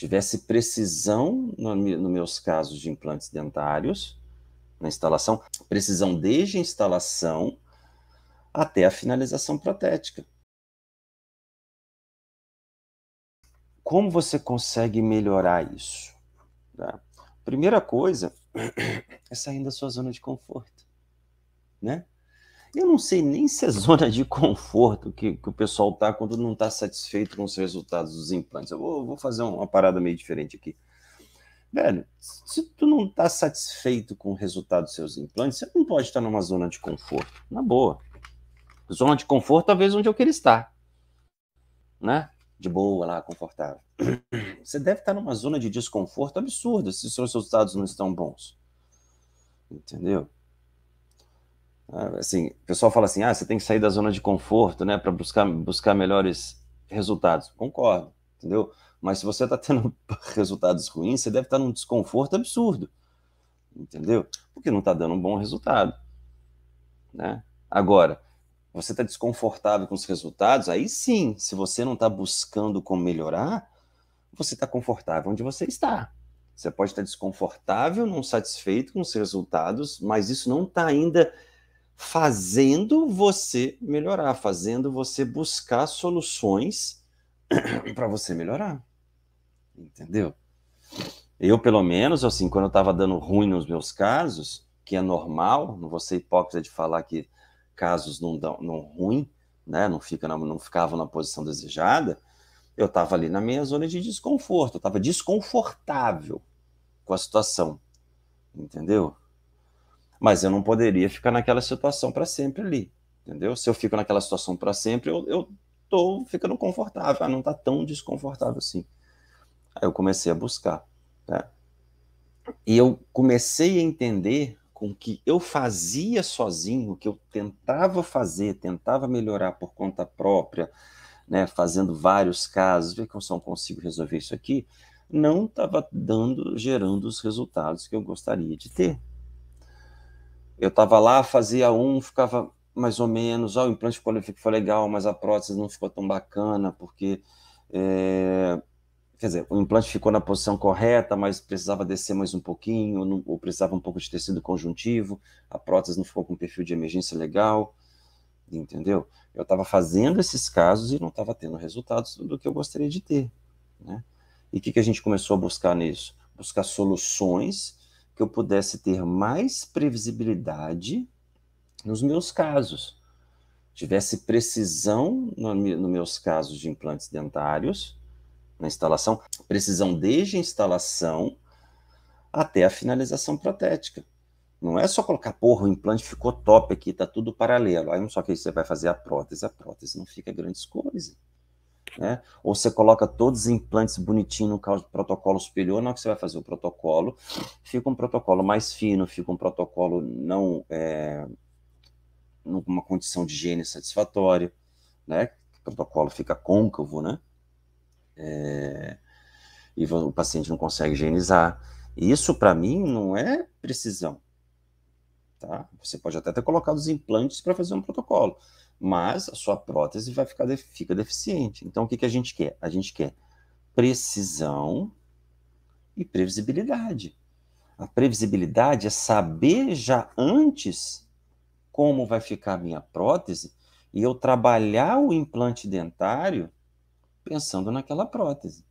tivesse precisão, no meus casos de implantes dentários, na instalação, precisão desde a instalação até a finalização protética. Como você consegue melhorar isso? Tá? Primeira coisa é sair da sua zona de conforto, né? Eu não sei nem se é zona de conforto que, que o pessoal tá quando não está satisfeito com os resultados dos implantes. Eu vou, vou fazer uma parada meio diferente aqui. Velho, se tu não está satisfeito com o resultado dos seus implantes, você não pode estar numa zona de conforto. Na boa. Zona de conforto, talvez onde eu queria estar. Né? De boa lá, confortável. Você deve estar numa zona de desconforto absurda se os seus resultados não estão bons. Entendeu? Ah, assim, o pessoal fala assim: ah, você tem que sair da zona de conforto, né, para buscar, buscar melhores resultados. Concordo, entendeu? Mas se você está tendo resultados ruins, você deve estar tá num desconforto absurdo, entendeu? Porque não está dando um bom resultado, né? Agora, você está desconfortável com os resultados, aí sim, se você não está buscando como melhorar, você está confortável onde você está. Você pode estar tá desconfortável, não satisfeito com os resultados, mas isso não está ainda fazendo você melhorar, fazendo você buscar soluções para você melhorar. Entendeu? Eu, pelo menos, assim, quando eu estava dando ruim nos meus casos, que é normal, não vou ser hipócrita de falar que casos não dão não ruim, né? Não, fica na, não ficavam na posição desejada, eu estava ali na minha zona de desconforto, eu estava desconfortável com a situação, entendeu? Mas eu não poderia ficar naquela situação para sempre ali, entendeu? Se eu fico naquela situação para sempre, eu, eu tô ficando confortável, ah, não tá tão desconfortável assim. Aí eu comecei a buscar, né? E eu comecei a entender com que eu fazia sozinho, que eu tentava fazer, tentava melhorar por conta própria, né, fazendo vários casos, ver que eu só consigo resolver isso aqui, não estava dando, gerando os resultados que eu gostaria de ter. Eu estava lá, fazia um, ficava mais ou menos, o implante colífico foi legal, mas a prótese não ficou tão bacana, porque, é, quer dizer, o implante ficou na posição correta, mas precisava descer mais um pouquinho, ou, não, ou precisava um pouco de tecido conjuntivo, a prótese não ficou com perfil de emergência legal, entendeu? Eu estava fazendo esses casos e não estava tendo resultados do que eu gostaria de ter, né? E o que, que a gente começou a buscar nisso? Buscar soluções que eu pudesse ter mais previsibilidade nos meus casos, tivesse precisão nos no meus casos de implantes dentários, na instalação, precisão desde a instalação até a finalização protética. Não é só colocar, porra, o implante ficou top aqui, tá tudo paralelo. Aí não só que aí você vai fazer a prótese, a prótese não fica grandes coisas né? Ou você coloca todos os implantes bonitinho no protocolo superior, na hora que você vai fazer o protocolo, fica um protocolo mais fino, fica um protocolo não é, numa condição de higiene satisfatória, né? O protocolo fica côncavo, né? É, e o paciente não consegue higienizar. Isso, para mim, não é precisão. Tá? Você pode até ter colocado os implantes para fazer um protocolo, mas a sua prótese vai ficar fica deficiente. Então, o que, que a gente quer? A gente quer precisão e previsibilidade. A previsibilidade é saber já antes como vai ficar a minha prótese e eu trabalhar o implante dentário pensando naquela prótese.